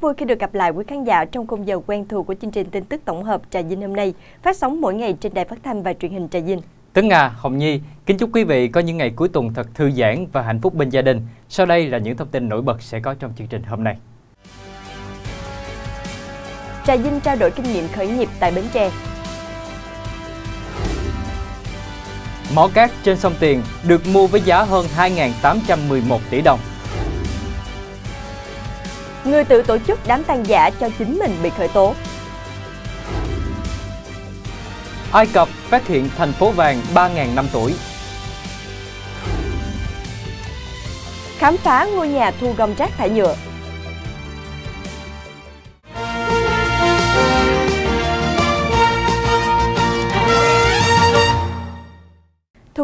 vui khi được gặp lại quý khán giả trong khung giờ quen thuộc của chương trình tin tức tổng hợp Trà Vinh hôm nay, phát sóng mỗi ngày trên đài phát thanh và truyền hình Trà Vinh. Tấn Nga, Hồng Nhi, kính chúc quý vị có những ngày cuối tuần thật thư giãn và hạnh phúc bên gia đình. Sau đây là những thông tin nổi bật sẽ có trong chương trình hôm nay. Trà Vinh trao đổi kinh nghiệm khởi nghiệp tại Bến Tre. Mỏ cát trên sông Tiền được mua với giá hơn 2.811 tỷ đồng người tự tổ chức đám tang giả cho chính mình bị khởi tố. Ai Cập phát hiện thành phố vàng 3.000 năm tuổi. Khám phá ngôi nhà thu gom rác thải nhựa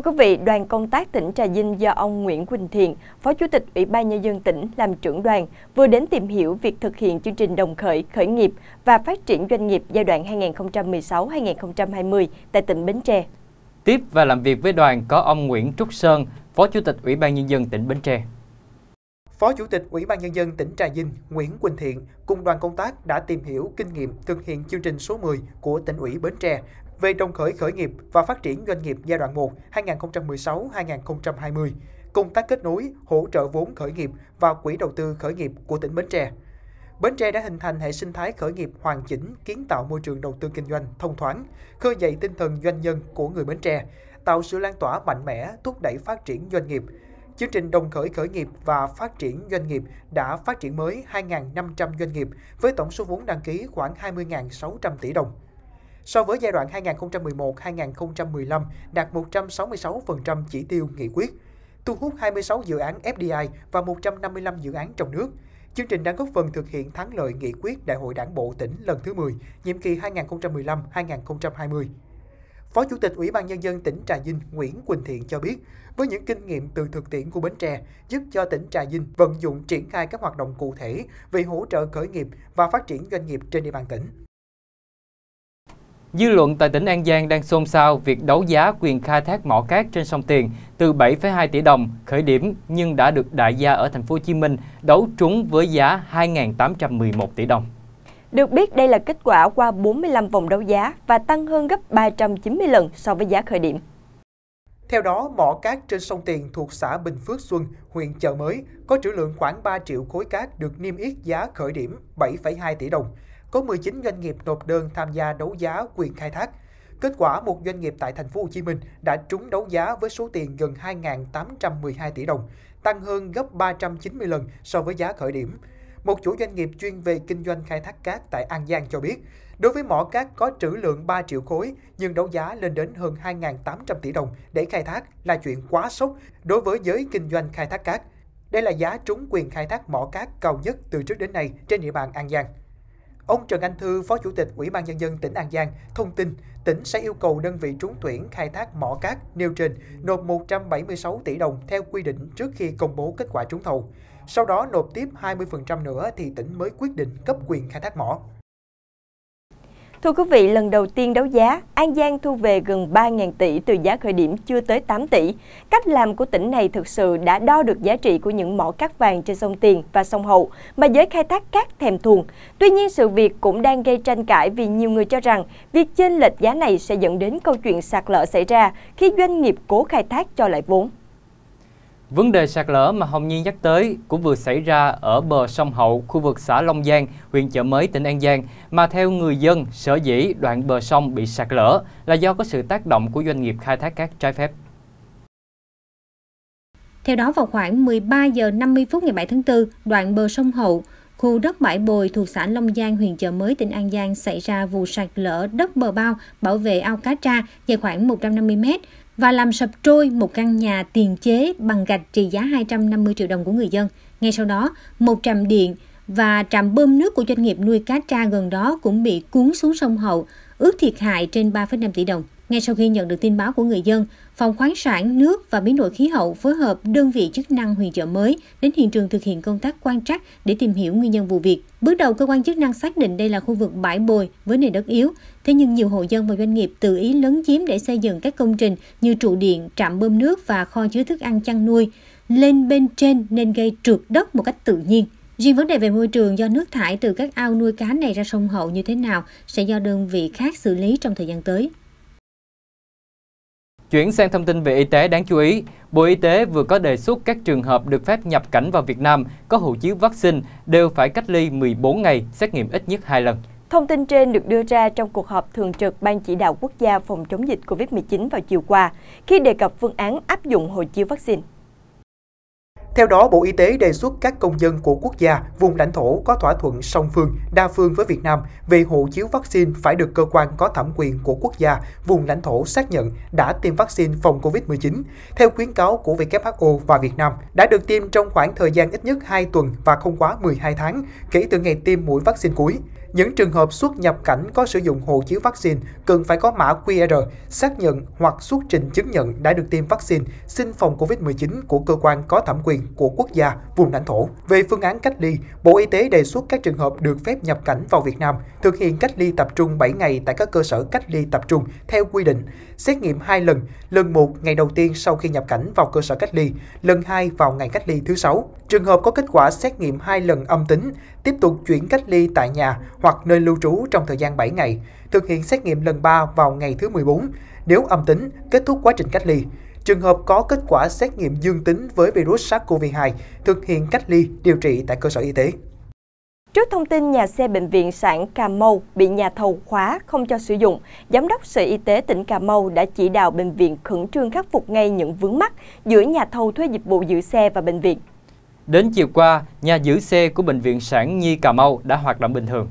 Thưa quý vị, đoàn công tác tỉnh Trà Vinh do ông Nguyễn Quỳnh Thiện, Phó Chủ tịch Ủy ban Nhân dân tỉnh làm trưởng đoàn, vừa đến tìm hiểu việc thực hiện chương trình đồng khởi khởi nghiệp và phát triển doanh nghiệp giai đoạn 2016-2020 tại tỉnh Bến Tre. Tiếp và làm việc với đoàn có ông Nguyễn Trúc Sơn, Phó Chủ tịch Ủy ban Nhân dân tỉnh Bến Tre. Phó Chủ tịch Ủy ban Nhân dân tỉnh Trà Vinh Nguyễn Quỳnh Thiện cùng đoàn công tác đã tìm hiểu kinh nghiệm thực hiện chương trình số 10 của tỉnh ủy Bến Tre về đồng khởi khởi nghiệp và phát triển doanh nghiệp giai đoạn 1 2016-2020, công tác kết nối, hỗ trợ vốn khởi nghiệp và quỹ đầu tư khởi nghiệp của tỉnh Bến Tre. Bến Tre đã hình thành hệ sinh thái khởi nghiệp hoàn chỉnh, kiến tạo môi trường đầu tư kinh doanh thông thoáng, khơi dậy tinh thần doanh nhân của người Bến Tre, tạo sự lan tỏa mạnh mẽ, thúc đẩy phát triển doanh nghiệp. Chương trình đồng khởi khởi nghiệp và phát triển doanh nghiệp đã phát triển mới 2.500 doanh nghiệp với tổng số vốn đăng ký khoảng 20.600 tỷ đồng so với giai đoạn 2011-2015 đạt 166% chỉ tiêu nghị quyết, thu hút 26 dự án FDI và 155 dự án trong nước. Chương trình đã góp phần thực hiện thắng lợi nghị quyết Đại hội Đảng bộ tỉnh lần thứ 10, nhiệm kỳ 2015-2020. Phó Chủ tịch Ủy ban Nhân dân tỉnh Trà Vinh Nguyễn Quỳnh Thiện cho biết, với những kinh nghiệm từ thực tiễn của Bến Tre, giúp cho tỉnh Trà Vinh vận dụng triển khai các hoạt động cụ thể về hỗ trợ khởi nghiệp và phát triển doanh nghiệp trên địa bàn tỉnh. Dư luận tại tỉnh An Giang đang xôn xao việc đấu giá quyền khai thác mỏ cát trên sông Tiền từ 7,2 tỷ đồng khởi điểm nhưng đã được đại gia ở thành phố Hồ Chí Minh đấu trúng với giá 2.811 tỷ đồng. Được biết đây là kết quả qua 45 vòng đấu giá và tăng hơn gấp 390 lần so với giá khởi điểm. Theo đó, mỏ cát trên sông Tiền thuộc xã Bình Phước Xuân, huyện Chợ Mới có trữ lượng khoảng 3 triệu khối cát được niêm yết giá khởi điểm 7,2 tỷ đồng có 19 doanh nghiệp nộp đơn tham gia đấu giá quyền khai thác. Kết quả, một doanh nghiệp tại thành phố Hồ Chí Minh đã trúng đấu giá với số tiền gần 2.812 tỷ đồng, tăng hơn gấp 390 lần so với giá khởi điểm. Một chủ doanh nghiệp chuyên về kinh doanh khai thác cát tại An Giang cho biết, đối với mỏ cát có trữ lượng 3 triệu khối nhưng đấu giá lên đến hơn 2.800 tỷ đồng để khai thác là chuyện quá sốc đối với giới kinh doanh khai thác cát. Đây là giá trúng quyền khai thác mỏ cát cao nhất từ trước đến nay trên địa bàn An Giang. Ông Trần Anh Thư, Phó Chủ tịch Ủy ban Nhân dân tỉnh An Giang, thông tin tỉnh sẽ yêu cầu đơn vị trúng tuyển khai thác mỏ cát nêu trên nộp 176 tỷ đồng theo quy định trước khi công bố kết quả trúng thầu. Sau đó nộp tiếp 20% nữa thì tỉnh mới quyết định cấp quyền khai thác mỏ. Thưa quý vị, lần đầu tiên đấu giá, An Giang thu về gần 3.000 tỷ từ giá khởi điểm chưa tới 8 tỷ. Cách làm của tỉnh này thực sự đã đo được giá trị của những mỏ cát vàng trên sông Tiền và sông Hậu mà giới khai thác cát thèm thuồng. Tuy nhiên, sự việc cũng đang gây tranh cãi vì nhiều người cho rằng việc chênh lệch giá này sẽ dẫn đến câu chuyện sạt lở xảy ra khi doanh nghiệp cố khai thác cho lại vốn. Vấn đề sạt lở mà Hồng Nhi nhắc tới cũng vừa xảy ra ở bờ sông Hậu, khu vực xã Long Giang, huyện Chợ Mới, tỉnh An Giang, mà theo người dân, sở dĩ đoạn bờ sông bị sạt lở là do có sự tác động của doanh nghiệp khai thác cát trái phép. Theo đó, vào khoảng 13 giờ 50 phút ngày 7 tháng 4, đoạn bờ sông Hậu, khu đất bãi bồi thuộc xã Long Giang, huyện Chợ Mới, tỉnh An Giang xảy ra vụ sạt lở đất bờ bao bảo vệ ao cá tra dài khoảng 150 mét, và làm sập trôi một căn nhà tiền chế bằng gạch trị giá 250 triệu đồng của người dân. Ngay sau đó, một trạm điện và trạm bơm nước của doanh nghiệp nuôi cá tra gần đó cũng bị cuốn xuống sông Hậu, ước thiệt hại trên 3,5 tỷ đồng. Ngay sau khi nhận được tin báo của người dân, Phòng khoáng sản, nước và biến đổi khí hậu phối hợp đơn vị chức năng huyện chợ mới đến hiện trường thực hiện công tác quan trắc để tìm hiểu nguyên nhân vụ việc. Bước đầu, cơ quan chức năng xác định đây là khu vực bãi bồi với nền đất yếu. Thế nhưng nhiều hộ dân và doanh nghiệp tự ý lấn chiếm để xây dựng các công trình như trụ điện, trạm bơm nước và kho chứa thức ăn chăn nuôi lên bên trên nên gây trượt đất một cách tự nhiên. Riêng vấn đề về môi trường do nước thải từ các ao nuôi cá này ra sông Hậu như thế nào sẽ do đơn vị khác xử lý trong thời gian tới. Chuyển sang thông tin về y tế đáng chú ý, Bộ Y tế vừa có đề xuất các trường hợp được phép nhập cảnh vào Việt Nam có hộ chiếu vaccine đều phải cách ly 14 ngày, xét nghiệm ít nhất 2 lần. Thông tin trên được đưa ra trong cuộc họp thường trực Ban chỉ đạo quốc gia phòng chống dịch COVID-19 vào chiều qua, khi đề cập phương án áp dụng hộ chiếu vaccine. Theo đó, Bộ Y tế đề xuất các công dân của quốc gia, vùng lãnh thổ có thỏa thuận song phương, đa phương với Việt Nam về hộ chiếu vaccine phải được cơ quan có thẩm quyền của quốc gia, vùng lãnh thổ xác nhận đã tiêm vaccine phòng COVID-19, theo khuyến cáo của WHO và Việt Nam, đã được tiêm trong khoảng thời gian ít nhất 2 tuần và không quá 12 tháng kể từ ngày tiêm mũi vaccine cuối. Những trường hợp xuất nhập cảnh có sử dụng hộ chiếu vaccine cần phải có mã QR xác nhận hoặc xuất trình chứng nhận đã được tiêm vaccine xin phòng COVID-19 của cơ quan có thẩm quyền của quốc gia, vùng lãnh thổ. Về phương án cách ly, Bộ Y tế đề xuất các trường hợp được phép nhập cảnh vào Việt Nam thực hiện cách ly tập trung 7 ngày tại các cơ sở cách ly tập trung theo quy định, xét nghiệm 2 lần, lần 1 ngày đầu tiên sau khi nhập cảnh vào cơ sở cách ly, lần 2 vào ngày cách ly thứ 6. Trường hợp có kết quả xét nghiệm 2 lần âm tính, tiếp tục chuyển cách ly tại nhà hoặc hoặc nơi lưu trú trong thời gian 7 ngày, thực hiện xét nghiệm lần 3 vào ngày thứ 14 nếu âm tính, kết thúc quá trình cách ly. Trường hợp có kết quả xét nghiệm dương tính với virus SARS-CoV-2, thực hiện cách ly, điều trị tại cơ sở y tế. Trước thông tin nhà xe bệnh viện sản Cà Mau bị nhà thầu khóa không cho sử dụng, Giám đốc Sở Y tế tỉnh Cà Mau đã chỉ đạo bệnh viện khẩn trương khắc phục ngay những vướng mắc giữa nhà thầu thuê dịch vụ giữ xe và bệnh viện. Đến chiều qua, nhà giữ xe của Bệnh viện sản Nhi Cà Mau đã hoạt động bình thường.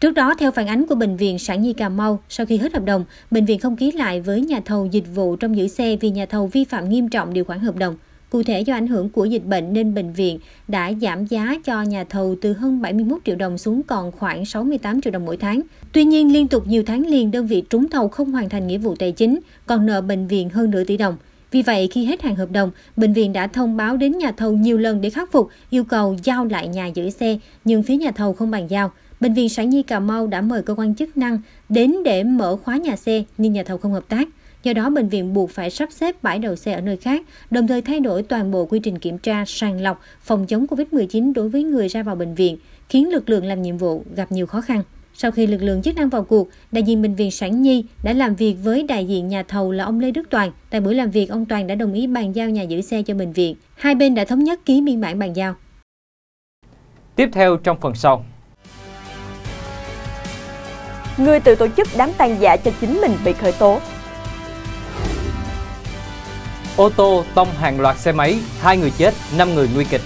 Trước đó, theo phản ánh của Bệnh viện Sản Nhi Cà Mau, sau khi hết hợp đồng, bệnh viện không ký lại với nhà thầu dịch vụ trong giữ xe vì nhà thầu vi phạm nghiêm trọng điều khoản hợp đồng. Cụ thể, do ảnh hưởng của dịch bệnh nên bệnh viện đã giảm giá cho nhà thầu từ hơn 71 triệu đồng xuống còn khoảng 68 triệu đồng mỗi tháng. Tuy nhiên, liên tục nhiều tháng liền, đơn vị trúng thầu không hoàn thành nghĩa vụ tài chính, còn nợ bệnh viện hơn nửa tỷ đồng. Vì vậy, khi hết hàng hợp đồng, bệnh viện đã thông báo đến nhà thầu nhiều lần để khắc phục, yêu cầu giao lại nhà giữ xe, nhưng phía nhà thầu không bàn giao. Bệnh viện Sản Nhi Cà Mau đã mời cơ quan chức năng đến để mở khóa nhà xe nhưng nhà thầu không hợp tác. Do đó, bệnh viện buộc phải sắp xếp bãi đầu xe ở nơi khác, đồng thời thay đổi toàn bộ quy trình kiểm tra, sàng lọc, phòng chống COVID-19 đối với người ra vào bệnh viện, khiến lực lượng làm nhiệm vụ gặp nhiều khó khăn. Sau khi lực lượng chức năng vào cuộc, đại diện Bệnh viện Sản Nhi đã làm việc với đại diện nhà thầu là ông Lê Đức Toàn. Tại buổi làm việc, ông Toàn đã đồng ý bàn giao nhà giữ xe cho bệnh viện. Hai bên đã thống nhất ký biên bản bàn giao. Tiếp theo trong phần sau người tự tổ chức đám tang giả cho chính mình bị khởi tố. Ô tô tông hàng loạt xe máy, hai người chết, năm người nguy kịch.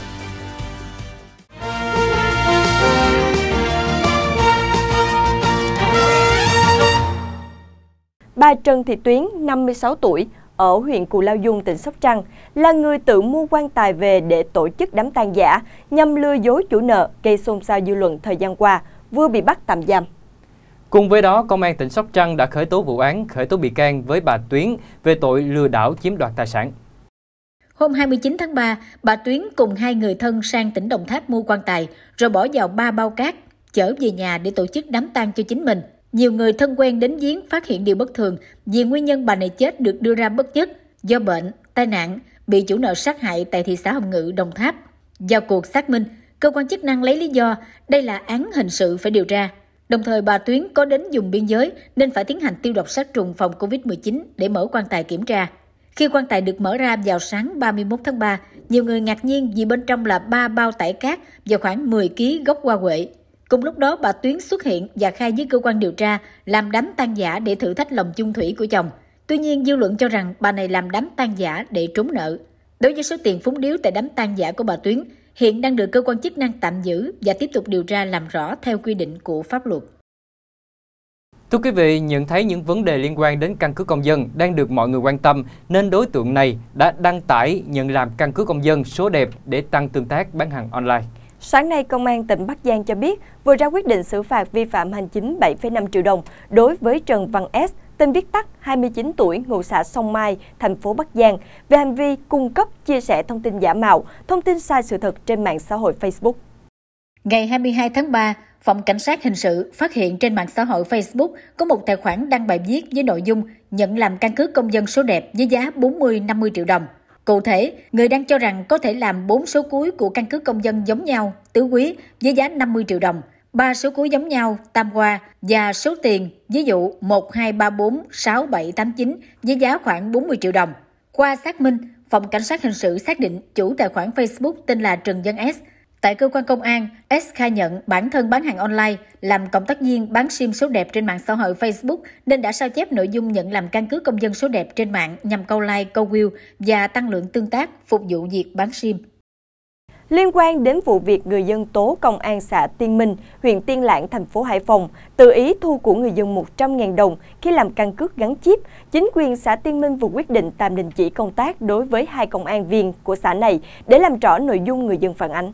Bà Trần Thị Tuyến, 56 tuổi, ở huyện Cù Lao Dung, tỉnh Sóc Trăng, là người tự mua quan tài về để tổ chức đám tang giả nhằm lừa dối chủ nợ gây xôn xao dư luận thời gian qua, vừa bị bắt tạm giam. Cùng với đó, Công an tỉnh Sóc Trăng đã khởi tố vụ án, khởi tố bị can với bà Tuyến về tội lừa đảo chiếm đoạt tài sản. Hôm 29 tháng 3, bà Tuyến cùng hai người thân sang tỉnh Đồng Tháp mua quan tài, rồi bỏ vào ba bao cát, chở về nhà để tổ chức đám tang cho chính mình. Nhiều người thân quen đến giếng phát hiện điều bất thường vì nguyên nhân bà này chết được đưa ra bất nhất do bệnh, tai nạn, bị chủ nợ sát hại tại thị xã Hồng Ngự, Đồng Tháp. Vào cuộc xác minh, cơ quan chức năng lấy lý do đây là án hình sự phải điều tra. Đồng thời bà Tuyến có đến dùng biên giới nên phải tiến hành tiêu độc sát trùng phòng COVID-19 để mở quan tài kiểm tra. Khi quan tài được mở ra vào sáng 31 tháng 3, nhiều người ngạc nhiên vì bên trong là ba bao tải cát và khoảng 10 kg gốc hoa huệ. Cùng lúc đó, bà Tuyến xuất hiện và khai với cơ quan điều tra làm đám tan giả để thử thách lòng chung thủy của chồng. Tuy nhiên, dư luận cho rằng bà này làm đám tan giả để trốn nợ. Đối với số tiền phúng điếu tại đám tan giả của bà Tuyến, hiện đang được cơ quan chức năng tạm giữ và tiếp tục điều tra làm rõ theo quy định của pháp luật. Thưa quý vị, nhận thấy những vấn đề liên quan đến căn cước công dân đang được mọi người quan tâm, nên đối tượng này đã đăng tải nhận làm căn cước công dân số đẹp để tăng tương tác bán hàng online. Sáng nay, Công an tỉnh Bắc Giang cho biết vừa ra quyết định xử phạt vi phạm hành chính 7,5 triệu đồng đối với Trần Văn S, tên viết tắt 29 tuổi, ngụ xã Song Mai, thành phố Bắc Giang, về hành vi cung cấp, chia sẻ thông tin giả mạo, thông tin sai sự thật trên mạng xã hội Facebook. Ngày 22 tháng 3, Phòng Cảnh sát Hình sự phát hiện trên mạng xã hội Facebook có một tài khoản đăng bài viết với nội dung nhận làm căn cứ công dân số đẹp với giá 40-50 triệu đồng. Cụ thể, người đang cho rằng có thể làm 4 số cuối của căn cứ công dân giống nhau, tứ quý, với giá 50 triệu đồng – Ba số cuối giống nhau, tam qua và số tiền, ví dụ 12346789 với giá khoảng 40 triệu đồng. Qua xác minh, Phòng Cảnh sát Hình sự xác định chủ tài khoản Facebook tên là Trần Dân S. Tại cơ quan công an, S khai nhận bản thân bán hàng online, làm cộng tác viên bán sim số đẹp trên mạng xã hội Facebook nên đã sao chép nội dung nhận làm căn cứ công dân số đẹp trên mạng nhằm câu like, câu view và tăng lượng tương tác phục vụ việc bán sim. Liên quan đến vụ việc người dân tố công an xã Tiên Minh, huyện Tiên Lãng, thành phố Hải Phòng, tự ý thu của người dân 100.000 đồng khi làm căn cước gắn chip, chính quyền xã Tiên Minh vừa quyết định tạm đình chỉ công tác đối với hai công an viên của xã này để làm rõ nội dung người dân phản ánh.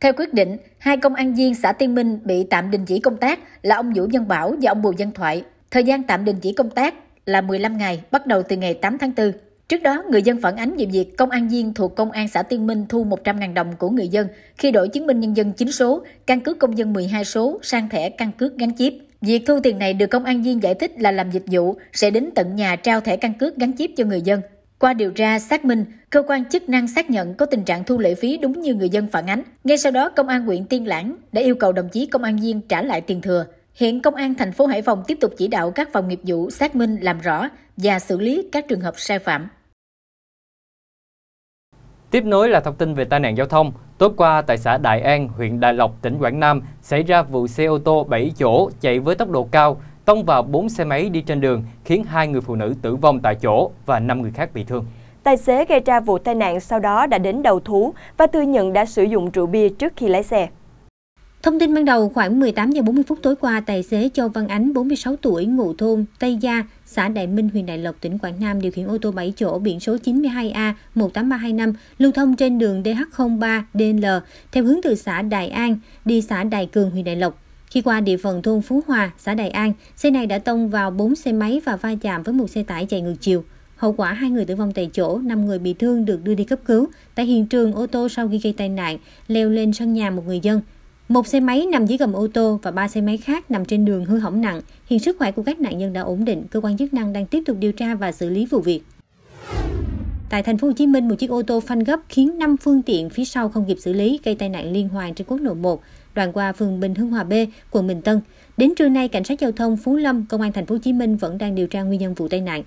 Theo quyết định, hai công an viên xã Tiên Minh bị tạm đình chỉ công tác là ông Vũ Văn Bảo và ông Bùi Văn Thoại. Thời gian tạm đình chỉ công tác là 15 ngày, bắt đầu từ ngày 8 tháng 4. Trước đó, người dân phản ánh về việc công an viên thuộc công an xã Tiên Minh thu 100.000 đồng của người dân khi đổi chứng minh nhân dân 9 số, căn cước công dân 12 số sang thẻ căn cước gắn chip. Việc thu tiền này được công an viên giải thích là làm dịch vụ sẽ đến tận nhà trao thẻ căn cước gắn chip cho người dân. Qua điều tra xác minh, cơ quan chức năng xác nhận có tình trạng thu lệ phí đúng như người dân phản ánh. Ngay sau đó, công an huyện Tiên Lãng đã yêu cầu đồng chí công an viên trả lại tiền thừa. Hiện công an thành phố Hải Phòng tiếp tục chỉ đạo các phòng nghiệp vụ xác minh làm rõ và xử lý các trường hợp sai phạm. Tiếp nối là thông tin về tai nạn giao thông. Tối qua tại xã Đại An, huyện Đại Lộc, tỉnh Quảng Nam xảy ra vụ xe ô tô 7 chỗ chạy với tốc độ cao tông vào 4 xe máy đi trên đường khiến hai người phụ nữ tử vong tại chỗ và 5 người khác bị thương. Tài xế gây ra vụ tai nạn sau đó đã đến đầu thú và thừa nhận đã sử dụng rượu bia trước khi lái xe. Thông tin ban đầu khoảng 18 giờ 40 phút tối qua, tài xế Châu Văn Ánh, 46 tuổi, ngụ thôn Tây Gia, xã Đại Minh, huyện Đại Lộc, tỉnh Quảng Nam điều khiển ô tô 7 chỗ biển số 92A 18325 lưu thông trên đường DH03 DL theo hướng từ xã Đại An đi xã Đại Cường, huyện Đại Lộc. Khi qua địa phận thôn Phú Hòa, xã Đại An, xe này đã tông vào 4 xe máy và va chạm với một xe tải chạy ngược chiều. Hậu quả hai người tử vong tại chỗ, 5 người bị thương được đưa đi cấp cứu. Tại hiện trường, ô tô sau khi gây tai nạn leo lên sân nhà một người dân, một xe máy nằm dưới gầm ô tô và ba xe máy khác nằm trên đường hư hỏng nặng. Hiện sức khỏe của các nạn nhân đã ổn định, cơ quan chức năng đang tiếp tục điều tra và xử lý vụ việc. Tại thành phố Hồ Chí Minh, một chiếc ô tô phanh gấp khiến 5 phương tiện phía sau không kịp xử lý gây tai nạn liên hoàn trên quốc lộ 1, đoạn qua phường Bình Hưng Hòa B, quận Bình Tân. Đến trưa nay, cảnh sát giao thông Phú Lâm, công an thành phố Hồ Chí Minh vẫn đang điều tra nguyên nhân vụ tai nạn.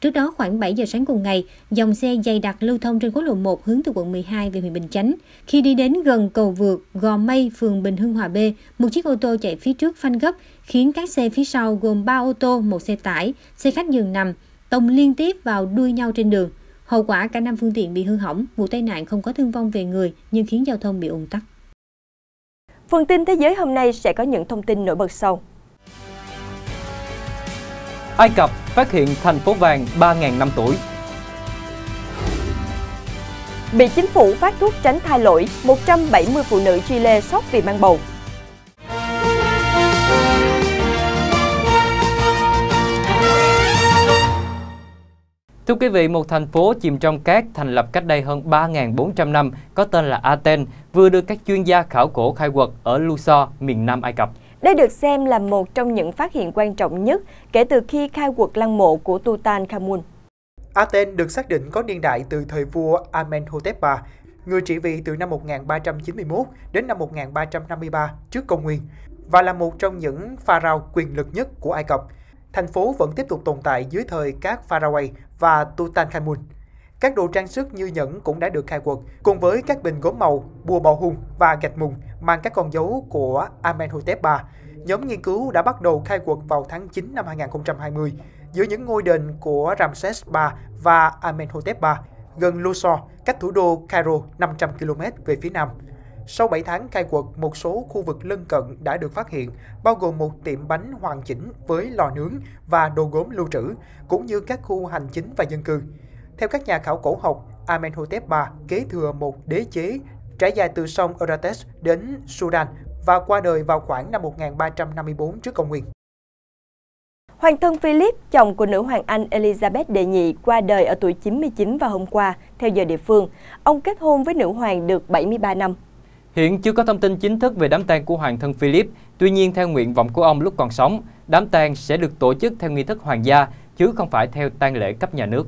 Trước đó khoảng 7 giờ sáng cùng ngày, dòng xe dày đặc lưu thông trên quốc lộ 1 hướng từ quận 12 về huyện Bình Chánh. Khi đi đến gần cầu vượt Gò Mây, phường Bình Hưng Hòa B, một chiếc ô tô chạy phía trước phanh gấp khiến các xe phía sau gồm 3 ô tô, một xe tải, xe khách dừng nằm tông liên tiếp vào đuôi nhau trên đường. Hậu quả cả năm phương tiện bị hư hỏng, vụ tai nạn không có thương vong về người nhưng khiến giao thông bị ùn tắc. Phần tin thế giới hôm nay sẽ có những thông tin nổi bật sau. Ai Cập phát hiện thành phố vàng 3.000 năm tuổi. Bị chính phủ phát thuốc tránh thai lỗi, 170 phụ nữ Chile sốc vì mang bầu. Thưa quý vị, một thành phố chìm trong cát thành lập cách đây hơn 3.400 năm có tên là Athens vừa được các chuyên gia khảo cổ khai quật ở Luxor, miền Nam Ai Cập. Đây được xem là một trong những phát hiện quan trọng nhất kể từ khi khai quật lăng mộ của Tutankhamun. Aten được xác định có niên đại từ thời vua Amenhotep III, người trị vì từ năm 1391 đến năm 1353 trước công nguyên và là một trong những pharaoh quyền lực nhất của Ai Cập. Thành phố vẫn tiếp tục tồn tại dưới thời các pharaoh và Tutankhamun. Các đồ trang sức như nhẫn cũng đã được khai quật, cùng với các bình gốm màu, bùa bào hùng và gạch mùng mang các con dấu của Amenhotep III. Nhóm nghiên cứu đã bắt đầu khai quật vào tháng 9 năm 2020 giữa những ngôi đền của Ramses III và Amenhotep III gần Luxor, cách thủ đô Cairo 500 km về phía nam. Sau 7 tháng khai quật, một số khu vực lân cận đã được phát hiện, bao gồm một tiệm bánh hoàn chỉnh với lò nướng và đồ gốm lưu trữ, cũng như các khu hành chính và dân cư. Theo các nhà khảo cổ học, Amenhotep III kế thừa một đế chế trải dài từ sông Euphrates đến Sudan và qua đời vào khoảng năm 1354 trước công nguyên. Hoàng thân Philip, chồng của nữ hoàng Anh Elizabeth đệ nhị qua đời ở tuổi 99 vào hôm qua, theo giờ địa phương. Ông kết hôn với nữ hoàng được 73 năm. Hiện chưa có thông tin chính thức về đám tang của hoàng thân Philip, tuy nhiên theo nguyện vọng của ông lúc còn sống, đám tang sẽ được tổ chức theo nghi thức hoàng gia chứ không phải theo tang lễ cấp nhà nước.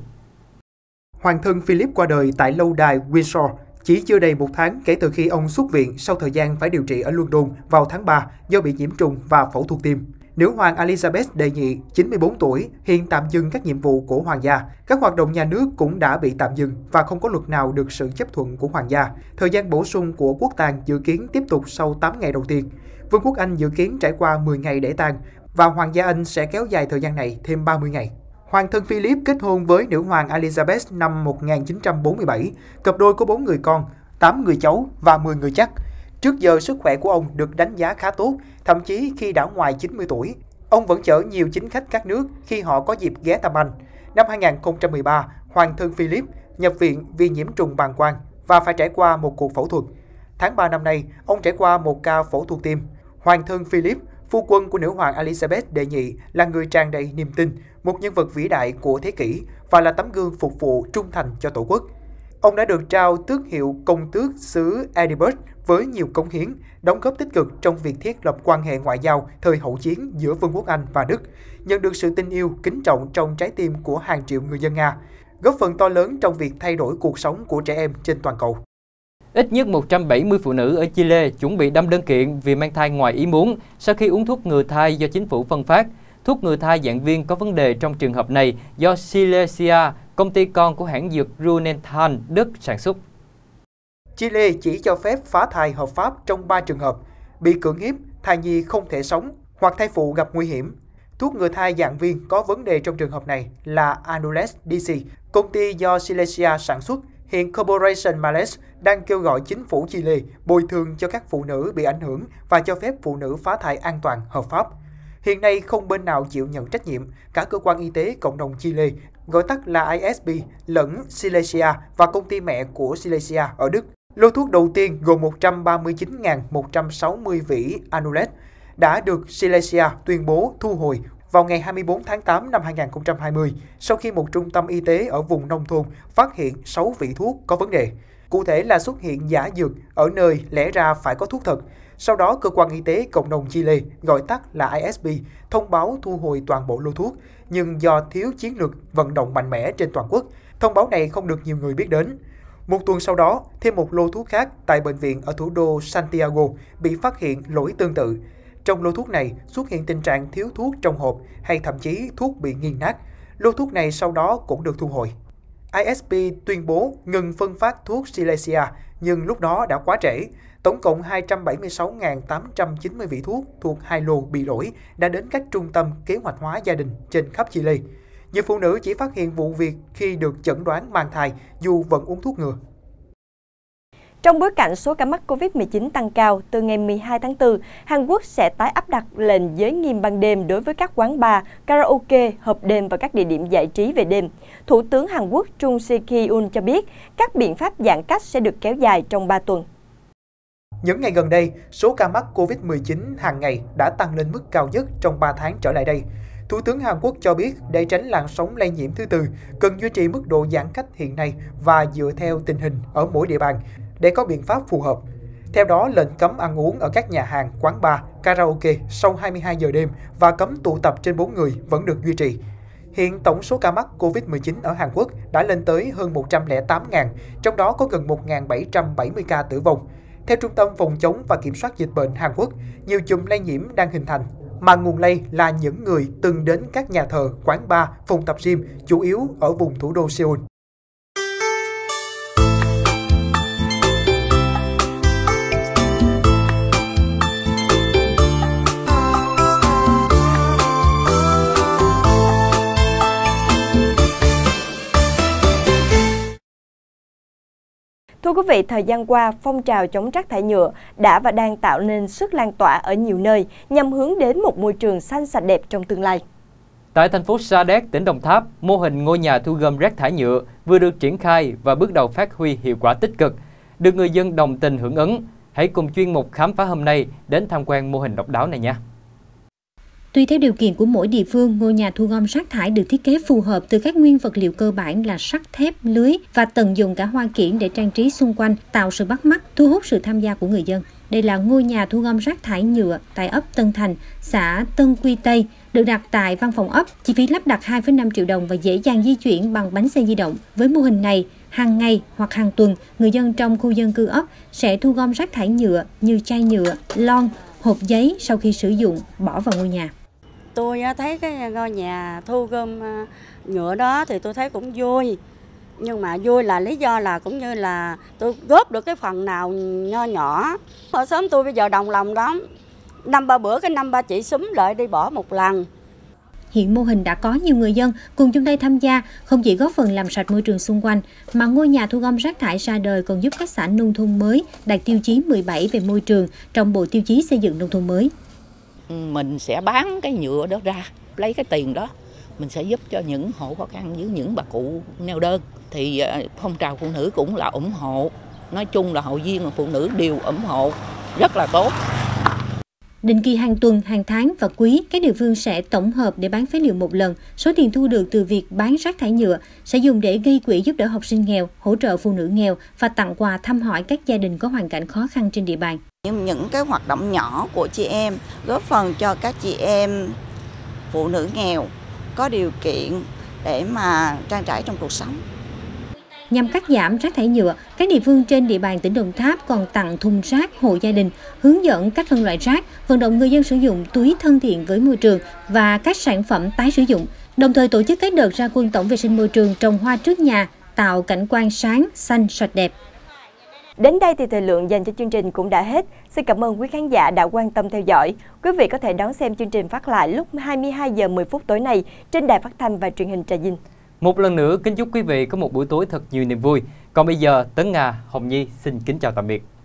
Hoàng thân Philip qua đời tại lâu đài Windsor chỉ chưa đầy một tháng kể từ khi ông xuất viện sau thời gian phải điều trị ở London vào tháng 3 do bị nhiễm trùng và phẫu thuật tim. Nữ hoàng Elizabeth đệ nhị, 94 tuổi, hiện tạm dừng các nhiệm vụ của hoàng gia. Các hoạt động nhà nước cũng đã bị tạm dừng và không có luật nào được sự chấp thuận của hoàng gia. Thời gian bổ sung của quốc tàng dự kiến tiếp tục sau 8 ngày đầu tiên. Vương quốc Anh dự kiến trải qua 10 ngày để tang và hoàng gia Anh sẽ kéo dài thời gian này thêm 30 ngày. Hoàng thân Philip kết hôn với nữ hoàng Elizabeth năm 1947, cặp đôi có 4 người con, 8 người cháu và 10 người chắc. Trước giờ sức khỏe của ông được đánh giá khá tốt, thậm chí khi đã ngoài 90 tuổi. Ông vẫn chở nhiều chính khách các nước khi họ có dịp ghé thăm Anh. Năm 2013, Hoàng thân Philip nhập viện vì nhiễm trùng bàng quang và phải trải qua một cuộc phẫu thuật. Tháng 3 năm nay, ông trải qua một ca phẫu thuật tim. Hoàng thân Philip, phu quân của nữ hoàng Elizabeth đệ nhị là người tràn đầy niềm tin, một nhân vật vĩ đại của thế kỷ và là tấm gương phục vụ trung thành cho Tổ quốc. Ông đã được trao tước hiệu Công tước xứ Edinburgh với nhiều cống hiến, đóng góp tích cực trong việc thiết lập quan hệ ngoại giao thời hậu chiến giữa Vương quốc Anh và Đức, nhận được sự tin yêu, kính trọng trong trái tim của hàng triệu người dân Nga, góp phần to lớn trong việc thay đổi cuộc sống của trẻ em trên toàn cầu. Ít nhất 170 phụ nữ ở Chile chuẩn bị đâm đơn kiện vì mang thai ngoài ý muốn sau khi uống thuốc ngừa thai do chính phủ phân phát – Thuốc ngừa thai dạng viên có vấn đề trong trường hợp này do Silesia, công ty con của hãng dược Runenthal, Đức sản xuất. Chile chỉ cho phép phá thai hợp pháp trong 3 trường hợp, bị cưỡng hiếp, thai nhi không thể sống hoặc thai phụ gặp nguy hiểm. Thuốc ngừa thai dạng viên có vấn đề trong trường hợp này là Anules DC, công ty do Silesia sản xuất. Hiện Corporation Males đang kêu gọi chính phủ Chile bồi thường cho các phụ nữ bị ảnh hưởng và cho phép phụ nữ phá thai an toàn, hợp pháp. Hiện nay không bên nào chịu nhận trách nhiệm, cả cơ quan y tế cộng đồng Chile, gọi tắt là ISB lẫn Silesia và công ty mẹ của Silesia ở Đức. Lô thuốc đầu tiên gồm 139.160 vỉ Anulet đã được Silesia tuyên bố thu hồi vào ngày 24 tháng 8 năm 2020 sau khi một trung tâm y tế ở vùng nông thôn phát hiện 6 vị thuốc có vấn đề. Cụ thể là xuất hiện giả dược ở nơi lẽ ra phải có thuốc thật. Sau đó, Cơ quan Y tế Cộng đồng Chile, gọi tắt là ISB thông báo thu hồi toàn bộ lô thuốc, nhưng do thiếu chiến lược vận động mạnh mẽ trên toàn quốc, thông báo này không được nhiều người biết đến. Một tuần sau đó, thêm một lô thuốc khác tại bệnh viện ở thủ đô Santiago bị phát hiện lỗi tương tự. Trong lô thuốc này xuất hiện tình trạng thiếu thuốc trong hộp hay thậm chí thuốc bị nghiền nát. Lô thuốc này sau đó cũng được thu hồi. ISP tuyên bố ngừng phân phát thuốc Silesia, nhưng lúc đó đã quá trễ. Tổng cộng 276.890 vị thuốc thuộc hai lô bị lỗi đã đến các trung tâm kế hoạch hóa gia đình trên khắp Chile. Nhiều phụ nữ chỉ phát hiện vụ việc khi được chẩn đoán mang thai dù vẫn uống thuốc ngừa. Trong bối cảnh số ca mắc COVID-19 tăng cao, từ ngày 12 tháng 4, Hàn Quốc sẽ tái áp đặt lệnh giới nghiêm ban đêm đối với các quán bar, karaoke, hộp đêm và các địa điểm giải trí về đêm. Thủ tướng Hàn Quốc Chung Se-ki-un cho biết các biện pháp giãn cách sẽ được kéo dài trong 3 tuần. Những ngày gần đây, số ca mắc COVID-19 hàng ngày đã tăng lên mức cao nhất trong 3 tháng trở lại đây. Thủ tướng Hàn Quốc cho biết để tránh làn sóng lây nhiễm thứ tư, cần duy trì mức độ giãn cách hiện nay và dựa theo tình hình ở mỗi địa bàn để có biện pháp phù hợp. Theo đó, lệnh cấm ăn uống ở các nhà hàng, quán bar, karaoke sau 22 giờ đêm và cấm tụ tập trên 4 người vẫn được duy trì. Hiện tổng số ca mắc COVID-19 ở Hàn Quốc đã lên tới hơn 108.000, trong đó có gần 1.770 ca tử vong. Theo Trung tâm Phòng chống và Kiểm soát Dịch bệnh Hàn Quốc, nhiều chùm lây nhiễm đang hình thành, mà nguồn lây là những người từng đến các nhà thờ, quán bar, phòng tập gym, chủ yếu ở vùng thủ đô Seoul. Thưa quý vị, thời gian qua, phong trào chống rác thải nhựa đã và đang tạo nên sức lan tỏa ở nhiều nơi nhằm hướng đến một môi trường xanh sạch đẹp trong tương lai. Tại thành phố Sa Đéc, tỉnh Đồng Tháp, mô hình ngôi nhà thu gom rác thải nhựa vừa được triển khai và bước đầu phát huy hiệu quả tích cực, được người dân đồng tình hưởng ứng. Hãy cùng chuyên mục khám phá hôm nay đến tham quan mô hình độc đáo này nhé! Tuy theo điều kiện của mỗi địa phương, ngôi nhà thu gom rác thải được thiết kế phù hợp từ các nguyên vật liệu cơ bản là sắt, thép, lưới và tận dụng cả hoa kiển để trang trí xung quanh, tạo sự bắt mắt, thu hút sự tham gia của người dân. Đây là ngôi nhà thu gom rác thải nhựa tại ấp Tân Thành, xã Tân Quy Tây, được đặt tại văn phòng ấp, chi phí lắp đặt 2,5 triệu đồng và dễ dàng di chuyển bằng bánh xe di động. Với mô hình này, hàng ngày hoặc hàng tuần, người dân trong khu dân cư ấp sẽ thu gom rác thải nhựa như chai nhựa, lon, hộp giấy sau khi sử dụng bỏ vào ngôi nhà tôi thấy cái ngôi nhà thu gom ờ, nhựa đó thì tôi thấy cũng vui nhưng mà vui là lý do là cũng như là tôi góp được cái phần nào nho nhỏ ở sớm tôi bây giờ đồng lòng đó năm ba bữa cái năm ba chị súng lại đi bỏ một lần hiện mô hình đã có nhiều người dân cùng chung tay tham gia, không chỉ góp phần làm sạch môi trường xung quanh, mà ngôi nhà thu gom rác thải ra đời còn giúp các xã nông thôn mới đạt tiêu chí 17 về môi trường trong Bộ Tiêu chí Xây dựng Nông thôn mới mình sẽ bán cái nhựa đó ra lấy cái tiền đó mình sẽ giúp cho những hộ khó khăn với những bà cụ neo đơn thì à, phong trào phụ nữ cũng là ủng hộ nói chung là hội viên và phụ nữ đều ủng hộ rất là tốt Định kỳ hàng tuần, hàng tháng và quý, các địa phương sẽ tổng hợp để bán phế liệu một lần. Số tiền thu được từ việc bán rác thải nhựa sẽ dùng để gây quỹ giúp đỡ học sinh nghèo, hỗ trợ phụ nữ nghèo và tặng quà thăm hỏi các gia đình có hoàn cảnh khó khăn trên địa bàn những những cái hoạt động nhỏ của chị em góp phần cho các chị em phụ nữ nghèo có điều kiện để mà trang trải trong cuộc sống. Nhằm cắt giảm rác thải nhựa, các địa phương trên địa bàn tỉnh Đồng Tháp còn tặng thùng rác hộ gia đình, hướng dẫn cách phân loại rác, vận động người dân sử dụng túi thân thiện với môi trường và các sản phẩm tái sử dụng, đồng thời tổ chức các đợt ra quân tổng vệ sinh môi trường trồng hoa trước nhà, tạo cảnh quan sáng, xanh, sạch đẹp. Đến đây thì thời lượng dành cho chương trình cũng đã hết. Xin cảm ơn quý khán giả đã quan tâm theo dõi. Quý vị có thể đón xem chương trình phát lại lúc 22 giờ 10 phút tối nay trên đài phát thanh và truyền hình Trà Vinh. Một lần nữa kính chúc quý vị có một buổi tối thật nhiều niềm vui. Còn bây giờ Tấn Nga, Hồng Nhi xin kính chào tạm biệt.